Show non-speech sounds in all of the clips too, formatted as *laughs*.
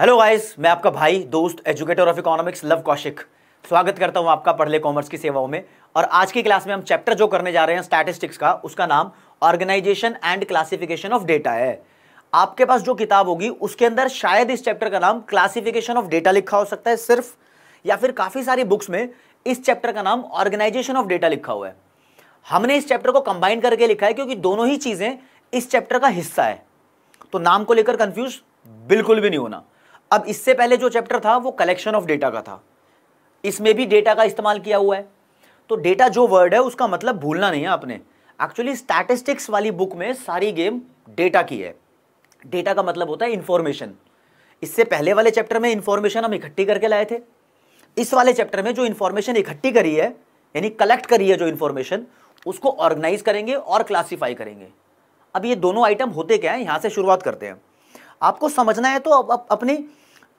hello guys मैं आपका भाई दोस्त educator of economics Lav Kaushik स्वागत करता हूं आपका पढ़ले कॉमर्स की सेवाओं में और आज की क्लास में हम चैप्टर जो करने जा रहे हैं स्टैटिस्टिक्स का उसका नाम organisation and classification of data है आपके पास जो किताब होगी उसके अंदर शायद इस चैप्टर का नाम क्लासिफिकेशन ऑफ डेटा लिखा हो सकता है सिर्फ या फिर काफ़ी सारी बुक्स में इस चैप्टर का नाम ऑर्गेनाइजेशन ऑफ डेटा लिखा हुआ है हमने इस चैप्टर को कंबाइन करके लिखा है क्योंकि दोनों ही चीज़ें इस चैप्टर का हिस्सा है तो नाम को लेकर कन्फ्यूज बिल्कुल भी नहीं होना अब इससे पहले जो चैप्टर था वो कलेक्शन ऑफ डेटा का था इसमें भी डेटा का इस्तेमाल किया हुआ है तो डेटा जो वर्ड है उसका मतलब भूलना नहीं है आपने एक्चुअली स्टैटिस्टिक्स वाली बुक में सारी गेम डेटा की है डेटा का मतलब होता है इंफॉर्मेशन इससे पहले वाले चैप्टर में इंफॉर्मेशन हम इकट्ठी करके लाए थे इस वाले चैप्टर में जो इन्फॉर्मेशन इकट्ठी करी है यानी कलेक्ट करी है जो इंफॉर्मेशन उसको ऑर्गेनाइज करेंगे और क्लासीफाई करेंगे अब ये दोनों आइटम होते क्या है यहाँ से शुरुआत करते हैं आपको समझना है तो आप, अपनी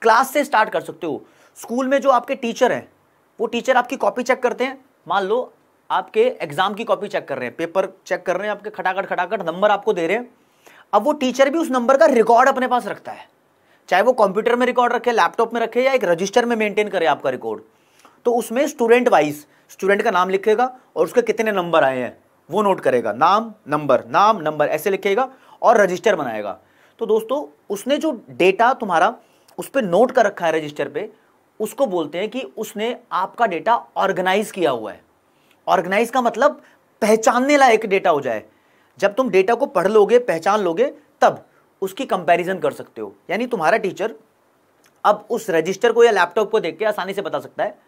क्लास से स्टार्ट कर सकते हो स्कूल में जो आपके टीचर हैं वो टीचर आपकी कॉपी चेक करते हैं मान लो आपके एग्ज़ाम की कॉपी चेक कर रहे हैं पेपर चेक कर रहे हैं आपके खटाखट खटाखट नंबर आपको दे रहे हैं अब वो टीचर भी उस नंबर का रिकॉर्ड अपने पास रखता है चाहे वो कंप्यूटर में रिकॉर्ड रखे लैपटॉप में रखे या एक रजिस्टर में मेंटेन करे आपका रिकॉर्ड तो उसमें स्टूडेंट वाइज स्टूडेंट का नाम लिखेगा और उसके कितने नंबर आए हैं वो नोट करेगा नाम नंबर नाम नंबर ऐसे लिखेगा और रजिस्टर बनाएगा तो दोस्तों उसने जो डेटा तुम्हारा उस पर नोट कर रखा है रजिस्टर पे उसको बोलते हैं कि उसने आपका डेटा ऑर्गेनाइज किया हुआ है ऑर्गेनाइज का मतलब पहचानने लायक डेटा हो जाए जब तुम डेटा को पढ़ लोगे पहचान लोगे तब उसकी कंपैरिजन कर सकते हो यानी तुम्हारा टीचर अब उस रजिस्टर को या लैपटॉप को देख के आसानी से बता सकता है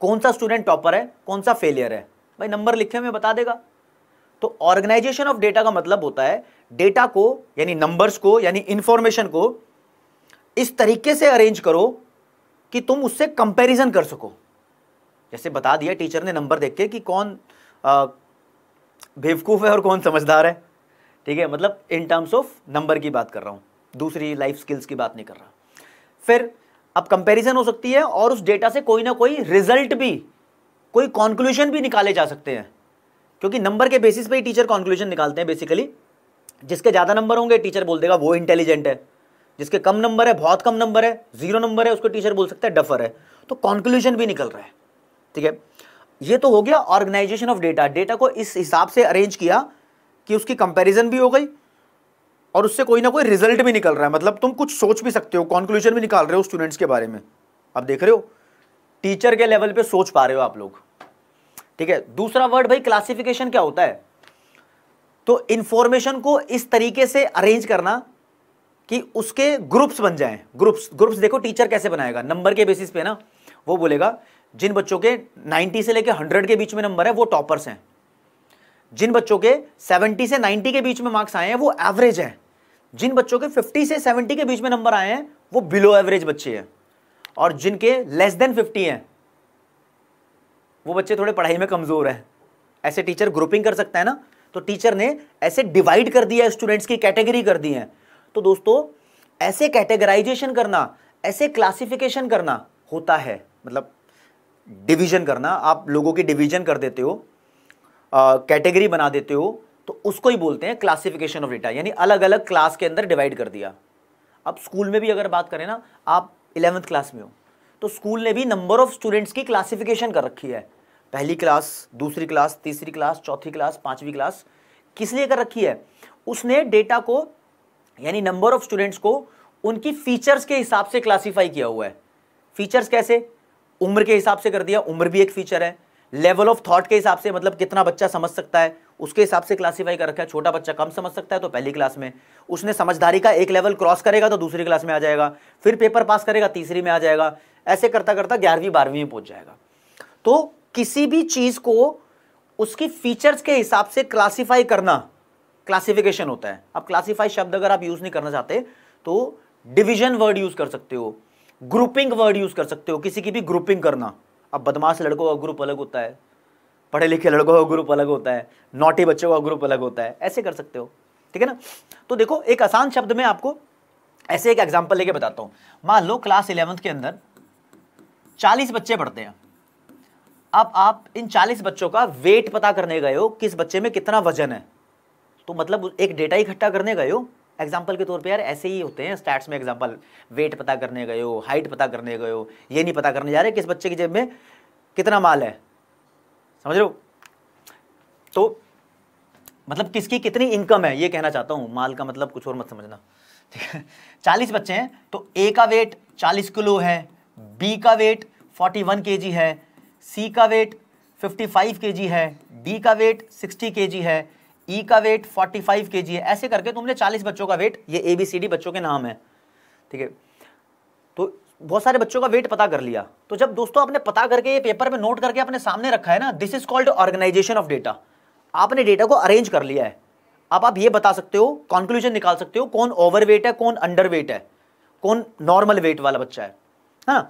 कौन सा स्टूडेंट टॉपर है कौन सा फेलियर है भाई नंबर लिखे हुए बता देगा तो ऑर्गेनाइजेशन ऑफ डेटा का मतलब होता है डेटा को यानी नंबर्स को यानी इंफॉर्मेशन को इस तरीके से अरेंज करो कि तुम उससे कंपैरिजन कर सको जैसे बता दिया टीचर ने नंबर देख के कि कौन बेवकूफ़ है और कौन समझदार है ठीक है मतलब इन टर्म्स ऑफ नंबर की बात कर रहा हूं दूसरी लाइफ स्किल्स की बात नहीं कर रहा फिर अब कंपैरिजन हो सकती है और उस डेटा से कोई ना कोई रिजल्ट भी कोई कॉन्क्लूजन भी निकाले जा सकते हैं क्योंकि नंबर के बेसिस पे ही टीचर कॉन्क्लूजन निकालते हैं बेसिकली जिसके ज़्यादा नंबर होंगे टीचर बोल देगा वो इंटेलिजेंट है जिसके कम नंबर है बहुत कम नंबर है जीरो नंबर है उसको टीचर बोल सकता है डफर है तो कॉन्क्लूजन भी निकल रहा है ठीक है ये तो हो गया ऑर्गेनाइजेशन ऑफ डेटा डेटा को इस हिसाब से अरेंज किया कि उसकी कंपेरिजन भी हो गई और उससे कोई ना कोई रिजल्ट भी निकल रहा है मतलब तुम कुछ सोच भी सकते हो कॉन्क्लूजन भी निकाल रहे हो स्टूडेंट्स के बारे में आप देख रहे हो टीचर के लेवल पे सोच पा रहे हो आप लोग ठीक है दूसरा वर्ड भाई क्लासिफिकेशन क्या होता है तो इंफॉर्मेशन को इस तरीके से अरेंज करना कि उसके ग्रुप्स बन जाएं ग्रुप्स ग्रुप्स देखो टीचर कैसे बनाएगा नंबर के बेसिस पे ना वो बोलेगा जिन बच्चों के 90 से लेकर 100 के बीच में नंबर है वो टॉपर्स हैं जिन बच्चों के 70 से 90 के बीच में मार्क्स आए हैं वो एवरेज हैं जिन बच्चों के 50 से 70 के बीच में नंबर आए हैं वो बिलो एवरेज बच्चे हैं और जिनके लेस देन 50 हैं वो बच्चे थोड़े पढ़ाई में कमज़ोर हैं ऐसे टीचर ग्रुपिंग कर सकता है ना तो टीचर ने ऐसे डिवाइड कर दिया स्टूडेंट्स की कैटेगरी कर दी है तो दोस्तों ऐसे कैटेगराइजेशन करना ऐसे क्लासिफिकेशन करना होता है मतलब डिवीजन करना आप लोगों की डिवीजन कर देते हो कैटेगरी बना देते हो तो उसको ही बोलते हैं क्लासिफिकेशन ऑफ डेटा यानी अलग अलग क्लास के अंदर डिवाइड कर दिया अब स्कूल में भी अगर बात करें ना आप इलेवंथ क्लास में हो तो स्कूल ने भी नंबर ऑफ स्टूडेंट्स की क्लासिफिकेशन कर रखी है पहली क्लास दूसरी क्लास तीसरी क्लास चौथी क्लास पांचवी क्लास किस लिए कर रखी है उसने डेटा को यानी नंबर ऑफ स्टूडेंट्स को उनकी फीचर्स के हिसाब से क्लासीफाई किया हुआ है फीचर्स कैसे उम्र के हिसाब से कर दिया उम्र भी एक फीचर है लेवल ऑफ थॉट के हिसाब से मतलब कितना बच्चा समझ सकता है उसके हिसाब से क्लासीफाई कर रखा है छोटा बच्चा कम समझ सकता है तो पहली क्लास में उसने समझदारी का एक लेवल क्रॉस करेगा तो दूसरी क्लास में आ जाएगा फिर पेपर पास करेगा तीसरी में आ जाएगा ऐसे करता करता ग्यारहवीं बारहवीं में पहुंच जाएगा तो किसी भी चीज़ को उसकी फीचर्स के हिसाब से क्लासीफाई करना क्लासिफिकेशन होता है अब क्लासीफाई शब्द अगर आप यूज़ नहीं करना चाहते तो डिवीजन वर्ड यूज़ कर सकते हो ग्रुपिंग वर्ड यूज़ कर सकते हो किसी की भी ग्रुपिंग करना अब बदमाश लड़कों का ग्रुप अलग होता है पढ़े लिखे लड़कों का ग्रुप अलग होता है नोटी बच्चों का ग्रुप अलग होता है ऐसे कर सकते हो ठीक है ना तो देखो एक आसान शब्द में आपको ऐसे एक एग्जाम्पल लेके बताता हूँ मान लो क्लास इलेवंथ के अंदर चालीस बच्चे पढ़ते हैं अब आप इन 40 बच्चों का वेट पता करने गए हो किस बच्चे में कितना वजन है तो मतलब एक डेटा इकट्ठा करने गए हो एग्जाम्पल के तौर पे यार ऐसे ही होते हैं स्टैट्स में एग्जाम्पल वेट पता करने गए हो हाइट पता करने गए हो ये नहीं पता करने जा रहे किस बच्चे की जेब में कितना माल है समझ लो तो मतलब किसकी कितनी इनकम है ये कहना चाहता हूँ माल का मतलब कुछ और मत समझना ठीक है चालीस बच्चे हैं तो ए का वेट चालीस किलो है बी का वेट फोर्टी वन के जी है सी का वेट 55 केजी है डी का वेट 60 केजी है ई e का वेट 45 केजी है ऐसे करके तुमने 40 बच्चों का वेट ये ए बी सी डी बच्चों के नाम है ठीक है तो बहुत सारे बच्चों का वेट पता कर लिया तो जब दोस्तों आपने पता करके ये पेपर में नोट करके अपने सामने रखा है ना this is called organisation of data आपने डेटा को अरेंज कर लिया है अब आप ये बता सकते हो कंक्लूजन निकाल सकते हो कौन ओवर वेट है कौन अंडर वेट है कौन नॉर्मल वेट वाला बच्चा है हाँ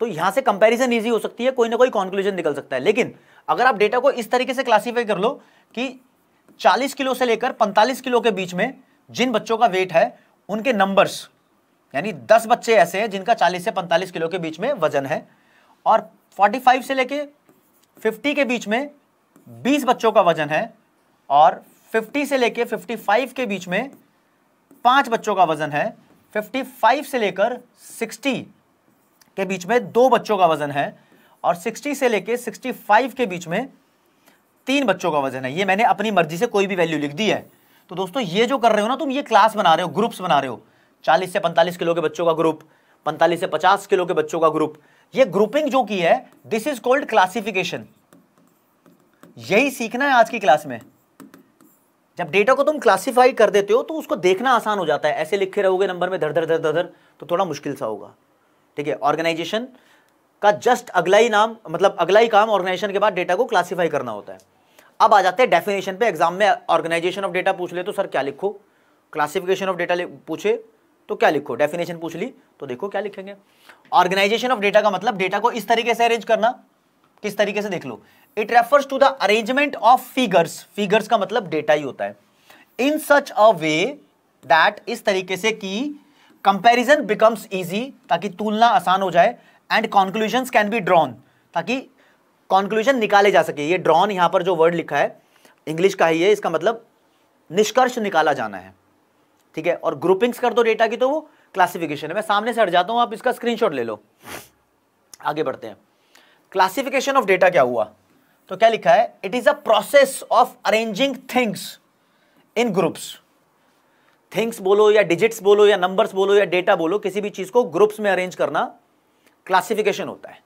तो यहाँ से कंपैरिजन इजी हो सकती है कोई ना कोई कॉन्क्लूजन निकल सकता है लेकिन अगर आप डेटा को इस तरीके से क्लासीफाई कर लो कि 40 किलो से लेकर 45 किलो के बीच में जिन बच्चों का वेट है उनके नंबर्स यानी 10 बच्चे ऐसे हैं जिनका 40 से 45 किलो के बीच में वजन है और 45 से लेके 50 के बीच में 20 बच्चों का वजन है और 50 से लेके 55 के बीच में पाँच बच्चों का वजन है 55 से लेकर के बीच में दो बच्चों का वजन है और 60 से लेके 65 के बीच में तीन बच्चों का वजन है ये मैंने अपनी मर्जी से कोई भी वैल्यू लिख दी है तो दोस्तों ये जो कर रहे हो ना तुम ये क्लास बना रहे हो ग्रुप्स बना रहे हो 40 से 45 किलो के बच्चों का ग्रुप 45 से 50 किलो के बच्चों का ग्रुप ये ग्रुपिंग जो की है दिस इज कॉल्ड क्लासिफिकेशन यही सीखना है आज की क्लास में जब डेटा को तुम क्लासीफाई कर देते हो तो उसको देखना आसान हो जाता है ऐसे लिखे रहोगे नंबर में धर धर धर धर तो थोड़ा मुश्किल सा होगा ठीक है ऑर्गेनाइजेशन का जस्ट अगला ही नाम मतलब अगला ही काम ऑर्गेनाइजेशन के बाद डेटा को क्लासीफाई करना होता है अब आ जाते हैं डेफिनेशन पे एग्जाम में ऑर्गेनाइजेशन ऑफ डेटा पूछ ले तो सर क्या लिखो क्लासिफिकेशन ऑफ डेटा पूछे तो क्या लिखो डेफिनेशन पूछ ली तो देखो क्या लिखेंगे ऑर्गेनाइजेशन ऑफ डेटा का मतलब डेटा को इस तरीके से अरेंज करना किस तरीके से देख लो it refers to the arrangement of figures figures का मतलब डेटा ही होता है इन सच अ वे दैट इस तरीके से की कंपेरिजन बिकम्स ईजी ताकि तुलना आसान हो जाए and conclusion can be drawn ताकि कॉन्क्लूजन निकाले जा सके ये ड्रॉन यहां पर जो वर्ड लिखा है इंग्लिश का ही है इसका मतलब निष्कर्ष निकाला जाना है ठीक है और ग्रुपिंग्स कर दो डेटा की तो वो क्लासिफिकेशन है मैं सामने से हट जाता हूँ आप इसका स्क्रीनशॉट ले लो आगे बढ़ते हैं क्लासिफिकेशन ऑफ डेटा क्या हुआ तो क्या लिखा है it is a process of arranging things in groups things बोलो या डिजिट्स बोलो या नंबर्स बोलो या डेटा बोलो किसी भी चीज़ को ग्रुप्स में अरेंज करना क्लासिफिकेशन होता है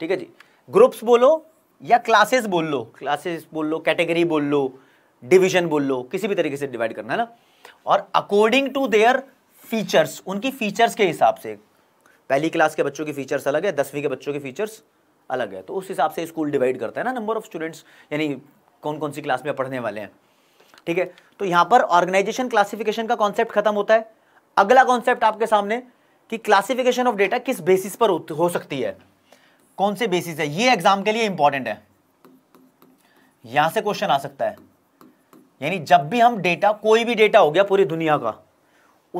ठीक है जी ग्रुप्स बोलो या क्लासेस बोल लो क्लासेस बोल लो कैटेगरी बोल लो डिविजन बोल लो किसी भी तरीके से डिवाइड करना है ना और अकॉर्डिंग टू देयर फीचर्स उनकी फीचर्स के हिसाब से पहली क्लास के बच्चों की फीचर्स अलग है दसवीं के बच्चों के फीचर्स अलग है तो उस हिसाब से स्कूल डिवाइड करता है ना नंबर ऑफ स्टूडेंट्स यानी कौन कौन सी क्लास में पढ़ने वाले हैं ठीक है तो यहां पर ऑर्गेनाइजेशन क्लासिफिकेशन का कॉन्सेप्ट खत्म होता है अगला कॉन्सेप्ट आपके सामने कि क्लासिफिकेशन ऑफ डेटा किस बेसिस पर हो सकती है कौन से बेसिस है ये एग्जाम के लिए इंपॉर्टेंट है यहां से क्वेश्चन आ सकता है यानी जब भी हम डेटा कोई भी डेटा हो गया पूरी दुनिया का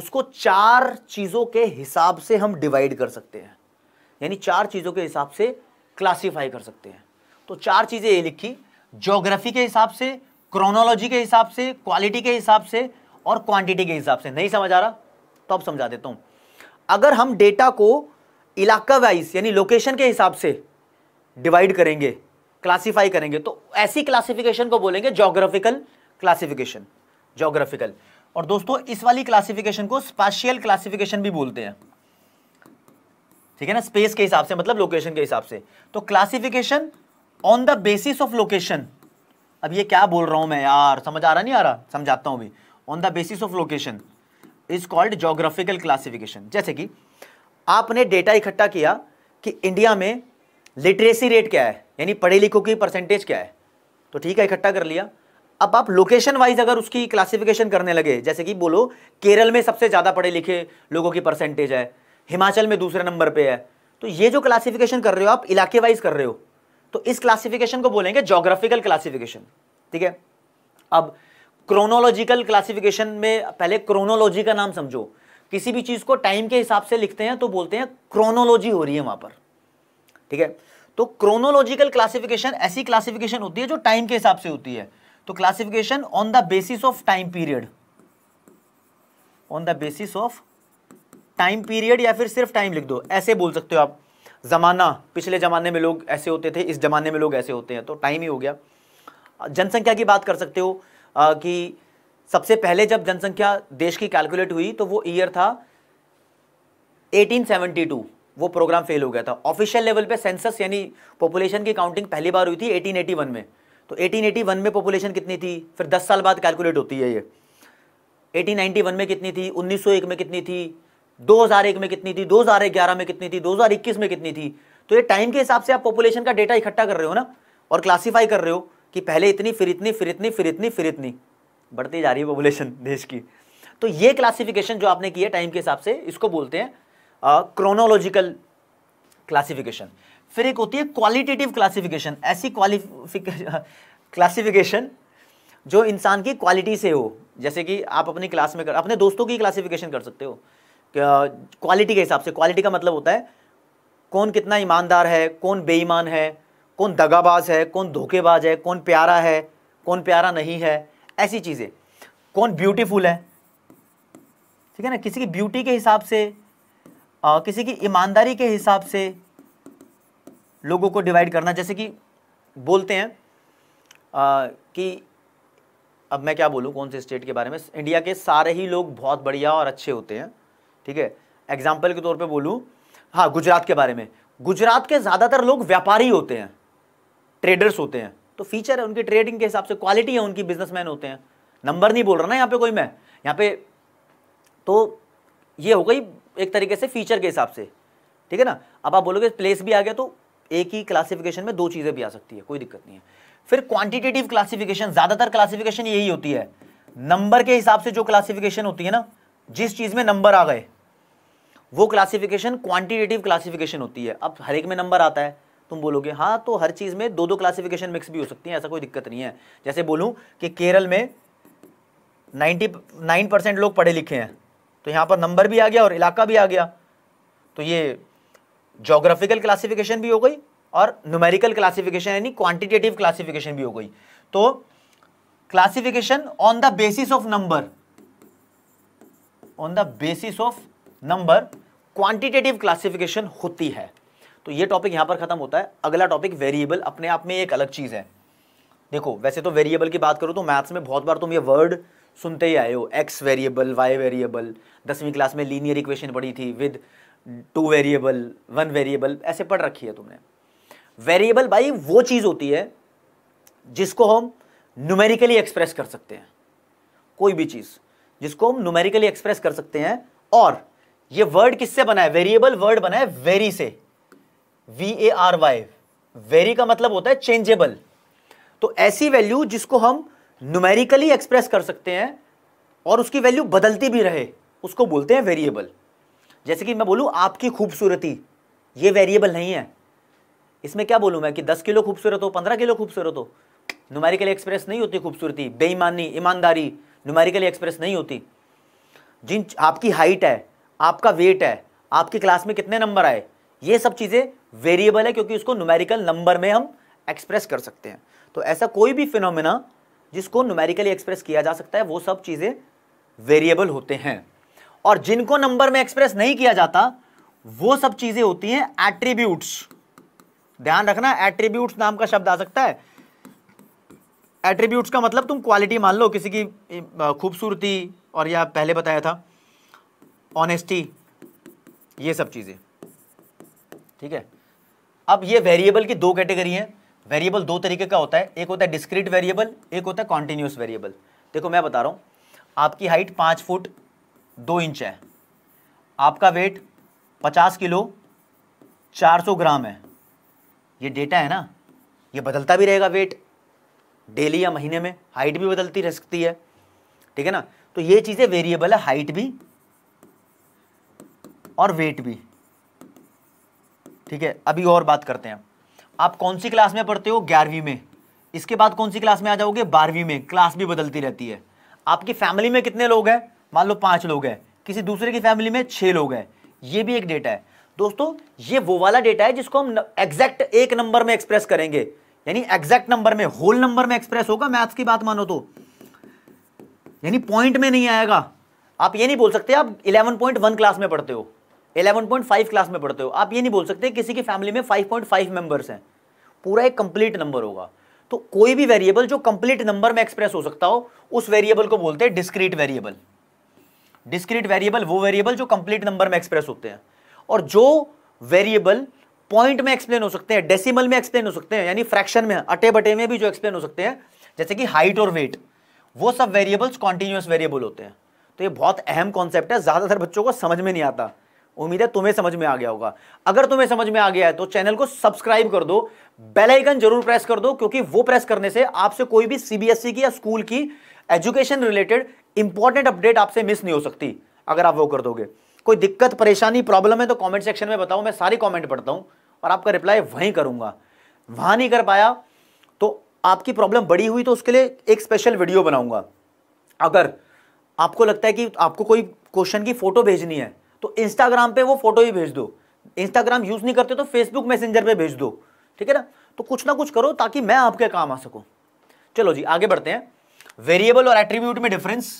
उसको चार चीजों के हिसाब से हम डिवाइड कर सकते हैं यानी चार चीजों के हिसाब से क्लासीफाई कर सकते हैं तो चार चीजें ये लिखी ज्योग्राफी के हिसाब से क्रोनोलॉजी के हिसाब से क्वालिटी के हिसाब से और क्वांटिटी के हिसाब से नहीं समझ आ रहा तो अब समझा देता हूँ अगर हम डेटा को इलाका वाइज यानी लोकेशन के हिसाब से डिवाइड करेंगे क्लासीफाई करेंगे तो ऐसी क्लासिफिकेशन को बोलेंगे जोग्राफिकल क्लासिफिकेशन जोग्राफिकल और दोस्तों इस वाली क्लासिफिकेशन को स्पाशियल क्लासिफिकेशन भी बोलते हैं ठीक है ना स्पेस के हिसाब से मतलब लोकेशन के हिसाब से तो classification on the basis of location अब ये क्या बोल रहा हूँ मैं यार समझ आ रहा नहीं आ रहा समझाता हूँ भी on the basis of location is called geographical classification जैसे कि आपने डेटा इकट्ठा किया कि इंडिया में लिटरेसी रेट क्या है यानी पढ़े लिखों की परसेंटेज क्या है तो ठीक है इकट्ठा कर लिया अब आप लोकेशन वाइज अगर उसकी क्लासिफिकेशन करने लगे जैसे कि बोलो केरल में सबसे ज़्यादा पढ़े लिखे लोगों की परसेंटेज है हिमाचल में दूसरे नंबर पे है तो ये जो क्लासिफिकेशन कर रहे हो आप इलाके वाइज कर रहे हो तो इस क्लासिफिकेशन को बोलेंगे जोग्राफिकल क्लासिफिकेशन ठीक है अब क्रोनोलॉजिकल क्लासिफिकेशन में पहले क्रोनोलॉजी का नाम समझो किसी भी चीज़ को टाइम के हिसाब से लिखते हैं तो बोलते हैं क्रोनोलॉजी हो रही है वहां पर ठीक है तो क्रोनोलॉजिकल क्लासिफिकेशन ऐसी क्लासिफिकेशन होती है जो टाइम के हिसाब से होती है तो classification on the basis of time period on the basis of time period या फिर सिर्फ टाइम लिख दो ऐसे बोल सकते हो आप ज़माना पिछले ज़माने में लोग ऐसे होते थे इस ज़माने में लोग ऐसे होते हैं तो टाइम ही हो गया जनसंख्या की बात कर सकते हो आ, कि सबसे पहले जब जनसंख्या देश की कैलकुलेट हुई तो वो ईयर था 1872 वो प्रोग्राम फेल हो गया था ऑफिशियल लेवल पे सेंसस यानी पॉपुलेशन की काउंटिंग पहली बार हुई थी 1881 में तो 1881 में पॉपुलेशन कितनी थी फिर 10 साल बाद कैलकुलेट होती है ये 1891 में कितनी थी 1901 में कितनी थी 2001 में कितनी थी 2011 में कितनी थी 2021 में कितनी थी तो ये टाइम के हिसाब से आप पॉपुलेशन का डेटा इकट्ठा कर रहे हो ना और क्लासीफाई कर रहे हो कि पहले इतनी फिर इतनी फिर इतनी फिर इतनी फिर इतनी बढ़ती जा रही है पॉपुलेशन *laughs* देश की तो ये क्लासिफिकेशन जो आपने की है टाइम के हिसाब से इसको बोलते हैं क्रोनोलॉजिकल क्लासिफिकेशन फिर एक होती है क्वालिटेटिव क्लासिफिकेशन ऐसी क्लासिफिकेशन *laughs* जो इंसान की क्वालिटी से हो जैसे कि आप अपनी क्लास में कर अपने दोस्तों की क्लासिफिकेशन कर सकते हो क्वालिटी के हिसाब से क्वालिटी का मतलब होता है कौन कितना ईमानदार है कौन बेईमान है कौन दगाबाज है कौन धोखेबाज है कौन प्यारा है कौन प्यारा नहीं है ऐसी चीज़ें कौन ब्यूटीफुल है ठीक है ना किसी की ब्यूटी के हिसाब से आ, किसी की ईमानदारी के हिसाब से लोगों को डिवाइड करना जैसे कि बोलते हैं आ, कि अब मैं क्या बोलूँ कौन से स्टेट के बारे में इंडिया के सारे ही लोग बहुत बढ़िया और अच्छे होते हैं ठीक है एग्जाम्पल के तौर पर बोलूँ हाँ गुजरात के बारे में गुजरात के ज़्यादातर लोग व्यापारी होते हैं ट्रेडर्स होते हैं तो फीचर है उनकी ट्रेडिंग के हिसाब से क्वालिटी है उनकी बिजनेसमैन होते हैं नंबर नहीं बोल रहा ना यहाँ पे कोई मैं यहाँ पे तो ये हो गई एक तरीके से फीचर के हिसाब से ठीक है ना अब आप बोलोगे प्लेस भी आ गया तो एक ही क्लासिफिकेशन में दो चीज़ें भी आ सकती है कोई दिक्कत नहीं है फिर क्वांटिटेटिव क्लासिफिकेशन ज़्यादातर क्लासिफिकेशन यही होती है नंबर के हिसाब से जो क्लासिफिकेशन होती है ना जिस चीज़ में नंबर आ गए वो क्लासिफिकेशन क्वांटिटेटिव क्लासिफिकेशन होती है अब हर एक में नंबर आता है तुम बोलोगे हाँ तो हर चीज़ में दो दो क्लासिफिकेशन मिक्स भी हो सकती है ऐसा कोई दिक्कत नहीं है जैसे बोलूँ कि केरल में नाइन्टी नाइन परसेंट लोग पढ़े लिखे हैं तो यहाँ पर नंबर भी आ गया और इलाका भी आ गया तो ये जोग्राफिकल क्लासिफिकेशन भी हो गई और न्यूमेरिकल क्लासिफिकेशन यानी क्वांटिटेटिव क्लासिफिकेशन भी हो गई तो classification on the basis of number on the basis of number quantitative classification होती है तो ये टॉपिक यहां पर खत्म होता है अगला टॉपिक वेरिएबल अपने आप में एक अलग चीज़ है देखो वैसे तो वेरिएबल की बात करो तो मैथ्स में बहुत बार तुम ये वर्ड सुनते ही आए हो एक्स वेरिएबल वाई वेरिएबल दसवीं क्लास में लीनियर इक्वेशन पढ़ी थी with two variable one variable ऐसे पढ़ रखी है तुमने वेरिएबल भाई वो चीज़ होती है जिसको हम न्यूमेरिकली एक्सप्रेस कर सकते हैं कोई भी चीज़ जिसको हम न्यूमेरिकली एक्सप्रेस कर सकते हैं और ये वर्ड किससे बना है वेरिएबल वर्ड बना है वेरी से V A R Y vary का मतलब होता है चेंजेबल तो ऐसी वैल्यू जिसको हम न्यूमेरिकली एक्सप्रेस कर सकते हैं और उसकी वैल्यू बदलती भी रहे उसको बोलते हैं वेरिएबल जैसे कि मैं बोलूं आपकी खूबसूरती ये वेरिएबल नहीं है इसमें क्या बोलूं मैं कि दस किलो खूबसूरत हो पंद्रह किलो खूबसूरत हो न्यूमेरिकली एक्सप्रेस नहीं होती खूबसूरती बेईमानी ईमानदारी न्यूमेरिकली एक्सप्रेस नहीं होती जिन आपकी हाइट है आपका वेट है आपकी क्लास में कितने नंबर आए ये सब चीज़ें वेरिएबल है क्योंकि उसको न्यूमेरिकल नंबर में हम एक्सप्रेस कर सकते हैं तो ऐसा कोई भी फिनोमिना जिसको न्यूमेरिकली एक्सप्रेस किया जा सकता है वो सब चीज़ें वेरिएबल होते हैं और जिनको नंबर में एक्सप्रेस नहीं किया जाता वो सब चीज़ें होती हैं एट्रीब्यूट्स ध्यान रखना एट्रीब्यूट्स नाम का शब्द आ सकता है एट्रीब्यूट्स का मतलब तुम क्वालिटी मान लो किसी की खूबसूरती और या पहले बताया था ऑनेस्टी ये सब चीज़ें ठीक है अब ये वेरिएबल की दो कैटेगरी हैं वेरिएबल दो तरीके का होता है एक होता है डिस्क्रीट वेरिएबल एक होता है कॉन्टीन्यूस वेरिएबल देखो मैं बता रहा हूँ आपकी हाइट पाँच फुट दो इंच है आपका वेट पचास किलो चार सौ ग्राम है ये डेटा है ना ये बदलता भी रहेगा वेट डेली या महीने में हाइट भी बदलती रह सकती है ठीक है ना तो ये चीज़ें वेरिएबल है हाइट भी और वेट भी ठीक है अभी और बात करते हैं आप कौन सी क्लास में पढ़ते हो ग्यारहवीं में इसके बाद कौन सी क्लास में आ जाओगे बारहवीं में क्लास भी बदलती रहती है आपकी फैमिली में कितने लोग हैं मान लो पांच लोग हैं किसी दूसरे की फैमिली में छह लोग हैं ये भी एक डेटा है दोस्तों ये वो वाला डेटा है जिसको हम एग्जैक्ट एक नंबर में एक्सप्रेस करेंगे यानी एग्जैक्ट नंबर में होल नंबर में एक्सप्रेस होगा मैथ्स की बात मानो तो यानी पॉइंट में नहीं आएगा आप ये नहीं बोल सकते आप 11.1 क्लास में पढ़ते हो 11.5 क्लास में पढ़ते हो आप ये नहीं बोल सकते किसी की फैमिली में 5.5 मेंबर्स हैं पूरा एक कंप्लीट नंबर होगा तो कोई भी वेरिएबल जो कंप्लीट नंबर में एक्सप्रेस हो सकता हो उस वेरिएबल को बोलते हैं डिस्क्रीट वेरिएबल डिस्क्रीट वेरिएबल वो वेरिएबल जो कंप्लीट नंबर में एक्सप्रेस होते हैं और जो वेरिएबल पॉइंट में एक्सप्लेन हो सकते हैं डेसिमल में एक्सप्लेन हो सकते हैं यानी फ्रैक्शन में अटे बटे में भी जो एक्सप्लेन हो सकते हैं जैसे कि हाइट और वेट वो सब वेरिएबल्स कॉन्टिन्यूस वेरिएबल होते हैं तो ये बहुत अहम कॉन्सेप्ट है ज़्यादातर बच्चों को समझ में नहीं आता उम्मीद है तुम्हें समझ में आ गया होगा अगर तुम्हें समझ में आ गया है तो चैनल को सब्सक्राइब कर दो बेल आइकन जरूर प्रेस कर दो क्योंकि वो प्रेस करने से आपसे कोई भी सीबीएसई e की या स्कूल की एजुकेशन रिलेटेड इंपॉर्टेंट अपडेट आपसे मिस नहीं हो सकती अगर आप वो कर दोगे कोई दिक्कत परेशानी प्रॉब्लम है तो कमेंट सेक्शन में बताओ मैं सारी कमेंट पढ़ता हूं और आपका रिप्लाई वहीं करूंगा वहां नहीं कर पाया तो आपकी प्रॉब्लम बड़ी हुई तो उसके लिए एक स्पेशल वीडियो बनाऊंगा अगर आपको लगता है कि आपको कोई क्वेश्चन की फ़ोटो भेजनी है तो इंस्टाग्राम पे वो फोटो ही भेज दो इंस्टाग्राम यूज़ नहीं करते तो फेसबुक मैसेंजर पे भेज दो ठीक है ना तो कुछ ना कुछ करो ताकि मैं आपके काम आ सकूं चलो जी आगे बढ़ते हैं वेरिएबल और एट्रीब्यूट में डिफरेंस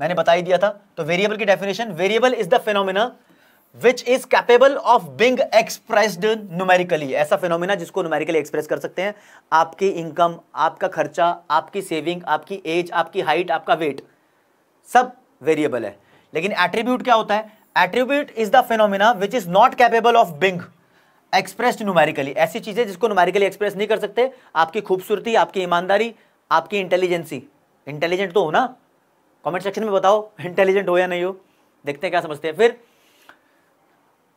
मैंने बताई दिया था तो वेरिएबल की definition variable is the phenomena which is capable of being expressed numerically ऐसा फिनोमिना जिसको न्यूमेरिकली एक्सप्रेस कर सकते हैं आपकी इनकम आपका खर्चा आपकी सेविंग आपकी एज आपकी हाइट आपका वेट सब वेरिएबल है लेकिन एट्रीब्यूट क्या होता है attribute is the phenomena which is not capable of being expressed numerically ऐसी चीजें जिसको न्यूमेरिकली एक्सप्रेस नहीं कर सकते आपकी खूबसूरती आपकी ईमानदारी आपकी इंटेलिजेंसी इंटेलिजेंट तो हो ना कॉमेंट सेक्शन में बताओ इंटेलिजेंट *laughs* हो या नहीं हो देखते हैं क्या समझते हैं फिर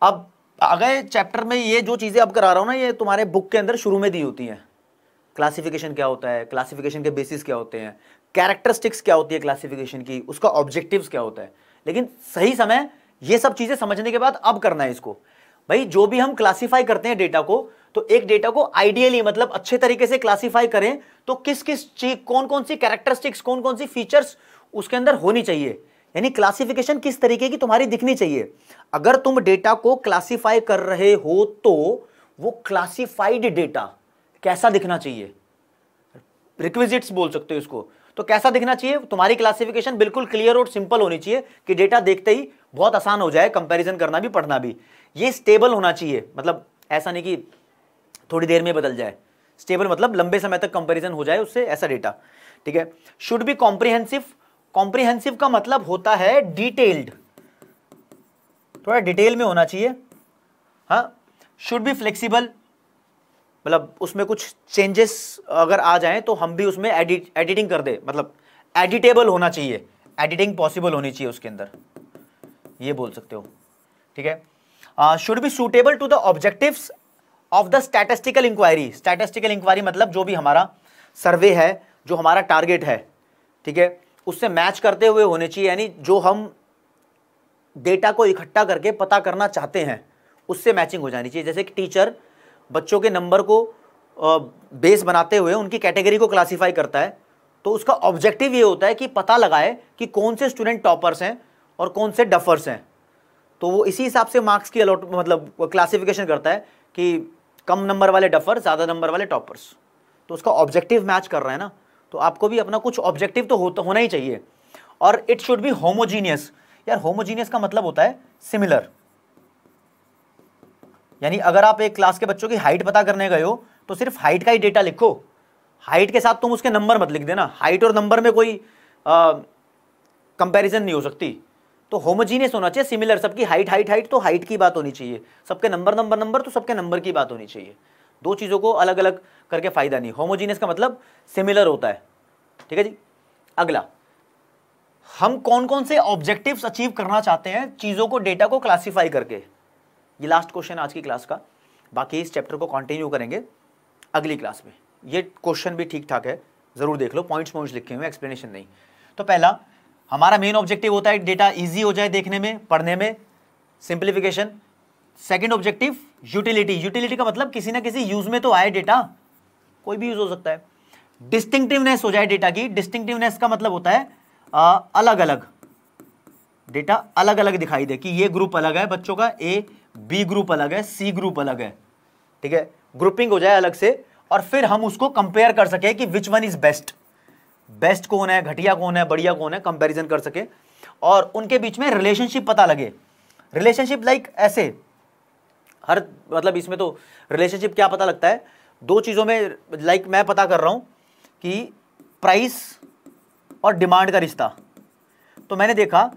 अब आगे चैप्टर में ये जो चीज़ें अब करा रहा हूँ ना ये तुम्हारे बुक के अंदर शुरू में दी होती हैं क्लासिफिकेशन क्या होता है क्लासिफिकेशन के बेसिस क्या होते हैं कैरेक्टरिस्टिक्स क्या होती है क्लासिफिकेशन की उसका ऑब्जेक्टिव क्या होता है लेकिन सही समय ये सब चीज़ें समझने के बाद अब करना है इसको भाई जो भी हम क्लासीफाई करते हैं डेटा को तो एक डेटा को आइडियली मतलब अच्छे तरीके से क्लासीफाई करें तो किस किस चीज कौन कौन सी कैरेक्टरिस्टिक्स कौन कौन सी फीचर्स उसके अंदर होनी चाहिए यानी क्लासिफिकेशन किस तरीके की तुम्हारी दिखनी चाहिए अगर तुम डेटा को क्लासिफाई कर रहे हो तो वो क्लासिफाइड डेटा कैसा दिखना चाहिए रिक्विजिट्स बोल सकते हो इसको तो कैसा दिखना चाहिए तुम्हारी क्लासिफिकेशन बिल्कुल क्लियर और सिंपल होनी चाहिए कि डेटा देखते ही बहुत आसान हो जाए कंपैरिजन करना भी पढ़ना भी ये स्टेबल होना चाहिए मतलब ऐसा नहीं कि थोड़ी देर में बदल जाए स्टेबल मतलब लंबे समय तक कंपैरिजन हो जाए उससे ऐसा डेटा ठीक है शुड बी कॉम्प्रिहेंसिव कॉम्प्रिहेंसिव का मतलब होता है डिटेल्ड थोड़ा डिटेल में होना चाहिए हाँ शुड बी फ्लेक्सिबल मतलब उसमें कुछ चेंजेस अगर आ जाएं तो हम भी उसमें एडिट एडिटिंग कर दे मतलब एडिटेबल होना चाहिए एडिटिंग पॉसिबल होनी चाहिए उसके अंदर ये बोल सकते हो ठीक है should be suitable to the objectives of the statistical inquiry statistical inquiry मतलब जो भी हमारा सर्वे है जो हमारा टारगेट है ठीक है उससे मैच करते हुए होने चाहिए यानी जो हम डेटा को इकट्ठा करके पता करना चाहते हैं उससे मैचिंग हो जानी चाहिए जैसे कि टीचर बच्चों के नंबर को बेस बनाते हुए उनकी कैटेगरी को क्लासीफाई करता है तो उसका ऑब्जेक्टिव ये होता है कि पता लगाए कि कौन से स्टूडेंट टॉपर्स हैं और कौन से डफर्स हैं तो वो इसी हिसाब से मार्क्स की अलॉट मतलब क्लासिफिकेशन करता है कि कम नंबर वाले डफर ज़्यादा नंबर वाले टॉपर्स तो उसका ऑब्जेक्टिव मैच कर रहा है ना तो आपको भी अपना कुछ ऑब्जेक्टिव तो होना ही चाहिए और इट शुड बी होमोजीनियस यार होमोजीनियस का मतलब होता है सिमिलर यानी अगर आप एक क्लास के बच्चों की हाइट पता करने गए हो तो सिर्फ हाइट का ही डेटा लिखो हाइट के साथ तुम उसके नंबर मत लिख देना हाइट और नंबर में कोई कंपैरिजन नहीं हो सकती तो होमोजीनियस होना चाहिए सिमिलर सबकी हाइट हाइट हाइट तो हाइट की बात होनी चाहिए सबके नंबर नंबर नंबर तो सबके नंबर की बात होनी चाहिए दो चीज़ों को अलग अलग करके फ़ायदा नहीं होमोजीनियस का मतलब सिमिलर होता है ठीक है जी अगला हम कौन कौन से ऑब्जेक्टिव्स अचीव करना चाहते हैं चीज़ों को डेटा को क्लासीफाई करके ये लास्ट क्वेश्चन आज की क्लास का बाकी इस चैप्टर को कंटिन्यू करेंगे अगली क्लास में ये क्वेश्चन भी ठीक ठाक है ज़रूर देख लो पॉइंट्स पॉइंट्स लिखे हुए एक्सप्लेनेशन नहीं तो पहला हमारा मेन ऑब्जेक्टिव होता है डेटा ईजी हो जाए देखने में पढ़ने में simplification second objective utility utility का मतलब किसी ना किसी यूज़ में तो आए डेटा कोई भी यूज हो सकता है डिस्टिंक्टिवनेस हो जाए डेटा की डिस्टिंक्टिवनेस का मतलब होता है आ, अलग अलग डेटा अलग अलग दिखाई दे कि ये ग्रुप अलग है बच्चों का ए बी ग्रुप अलग है सी ग्रुप अलग है ठीक है ग्रुपिंग हो जाए अलग से और फिर हम उसको कंपेयर कर सके कि which one is best best कौन है घटिया कौन है बढ़िया कौन है कंपेरिजन कर सके और उनके बीच में रिलेशनशिप पता लगे रिलेशनशिप लाइक ऐसे हर मतलब इसमें तो रिलेशनशिप क्या पता लगता है दो चीज़ों में लाइक मैं पता कर रहा हूँ कि प्राइस और डिमांड का रिश्ता तो मैंने देखा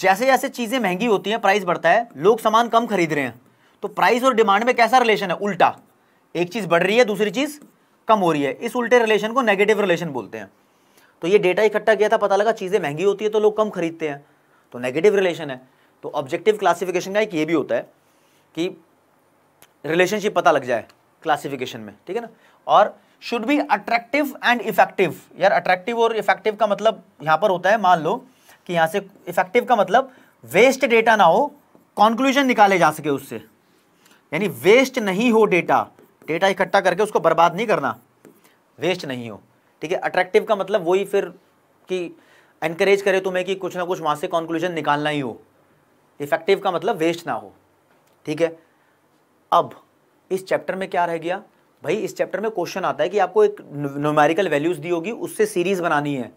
जैसे जैसे चीज़ें महंगी होती हैं प्राइस बढ़ता है लोग सामान कम खरीद रहे हैं तो प्राइस और डिमांड में कैसा रिलेशन है उल्टा एक चीज़ बढ़ रही है दूसरी चीज़ कम हो रही है इस उल्टे रिलेशन को नेगेटिव रिलेशन बोलते हैं तो ये डेटा इकट्ठा किया था पता लगा चीज़ें महंगी होती है तो लोग कम खरीदते हैं तो नेगेटिव रिलेशन है तो ऑब्जेक्टिव क्लासिफिकेशन का एक ये भी होता है कि रिलेशनशिप पता लग जाए क्लासिफिकेशन में ठीक है ना और should be attractive and effective यार अट्रैक्टिव और इफेक्टिव का मतलब यहां पर होता है मान लो कि यहाँ से इफेक्टिव का मतलब वेस्ट डेटा ना हो कॉन्क्लूजन निकाले जा सके उससे यानी वेस्ट नहीं हो डेटा डेटा इकट्ठा करके उसको बर्बाद नहीं करना वेस्ट नहीं हो ठीक है अट्रैक्टिव का मतलब वही फिर कि एनकरेज करे तुम्हें कि कुछ ना कुछ वहां से कॉन्क्लूजन निकालना ही हो इफेक्टिव का मतलब वेस्ट ना हो ठीक है अब इस चैप्टर में क्या रह गया भाई इस चैप्टर में क्वेश्चन आता है कि आपको एक न्यूमेरिकल वैल्यूज़ दी होगी उससे सीरीज़ बनानी है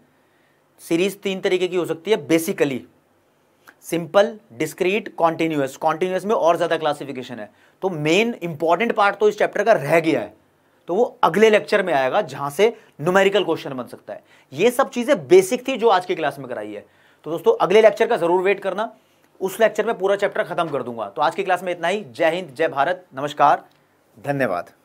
सीरीज़ तीन तरीके की हो सकती है basically simple discrete continuous continuous में और ज़्यादा क्लासिफिकेशन है तो मेन इंपॉर्टेंट पार्ट तो इस चैप्टर का रह गया है तो वो अगले लेक्चर में आएगा जहां से न्यूमेरिकल क्वेश्चन बन सकता है ये सब चीज़ें बेसिक थी जो आज की क्लास में कराई है तो दोस्तों अगले लेक्चर का ज़रूर वेट करना उस लेक्चर में पूरा चैप्टर खत्म कर दूंगा तो आज की क्लास में इतना ही जय हिंद जय भारत नमस्कार धन्यवाद